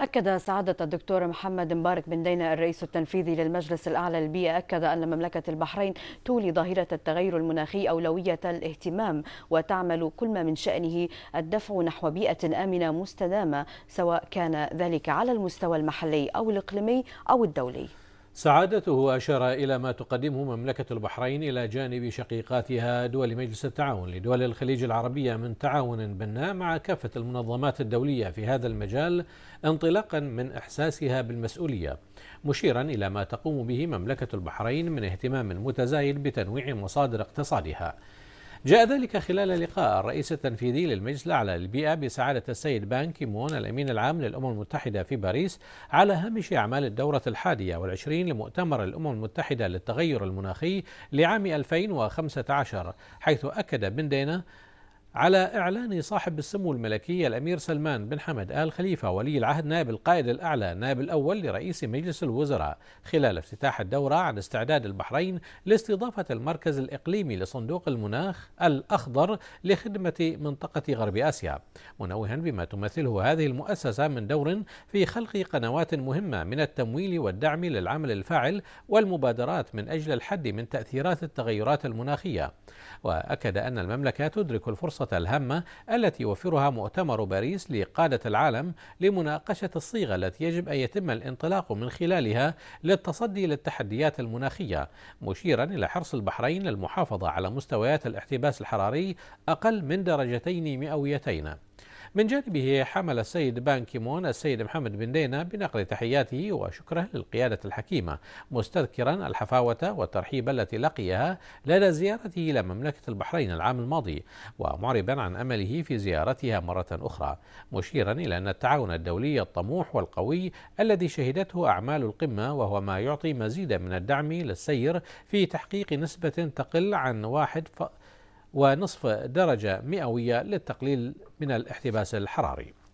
أكد سعادة الدكتور محمد مبارك بن دينا الرئيس التنفيذي للمجلس الأعلى للبيئة أكد أن مملكة البحرين تولي ظاهرة التغير المناخي أولوية الاهتمام وتعمل كل ما من شأنه الدفع نحو بيئة آمنة مستدامة سواء كان ذلك على المستوى المحلي أو الإقليمي أو الدولي سعادته أشار إلى ما تقدمه مملكة البحرين إلى جانب شقيقاتها دول مجلس التعاون لدول الخليج العربية من تعاون بناء مع كافة المنظمات الدولية في هذا المجال انطلاقا من إحساسها بالمسؤولية مشيرا إلى ما تقوم به مملكة البحرين من اهتمام متزايد بتنويع مصادر اقتصادها جاء ذلك خلال لقاء الرئيس التنفيذي للمجلس الأعلى للبيئة بسعادة السيد بان كيمون الأمين العام للأمم المتحدة في باريس على هامش أعمال الدورة الحادية والعشرين لمؤتمر الأمم المتحدة للتغير المناخي لعام 2015 حيث أكد بن دينا على إعلان صاحب السمو الملكي الأمير سلمان بن حمد آل خليفة ولي العهد نائب القائد الأعلى نائب الأول لرئيس مجلس الوزراء خلال افتتاح الدورة عن استعداد البحرين لاستضافة المركز الإقليمي لصندوق المناخ الأخضر لخدمة منطقة غرب آسيا منوها بما تمثله هذه المؤسسة من دور في خلق قنوات مهمة من التمويل والدعم للعمل الفاعل والمبادرات من أجل الحد من تأثيرات التغيرات المناخية وأكد أن المملكة تدرك الفرصة الهامة التي يوفرها مؤتمر باريس لقادة العالم لمناقشة الصيغة التي يجب أن يتم الانطلاق من خلالها للتصدي للتحديات المناخية مشيرا إلى حرص البحرين للمحافظة على مستويات الاحتباس الحراري أقل من درجتين مئويتين من جانبه حمل السيد بان كيمون السيد محمد بن دينا بنقل تحياته وشكره للقيادة الحكيمة مستذكرا الحفاوة والترحيب التي لقيها لدى زيارته إلى مملكة البحرين العام الماضي ومعربا عن أمله في زيارتها مرة أخرى مشيرا إلى أن التعاون الدولي الطموح والقوي الذي شهدته أعمال القمة وهو ما يعطي مزيدا من الدعم للسير في تحقيق نسبة تقل عن واحد ف... ونصف درجة مئوية للتقليل من الاحتباس الحراري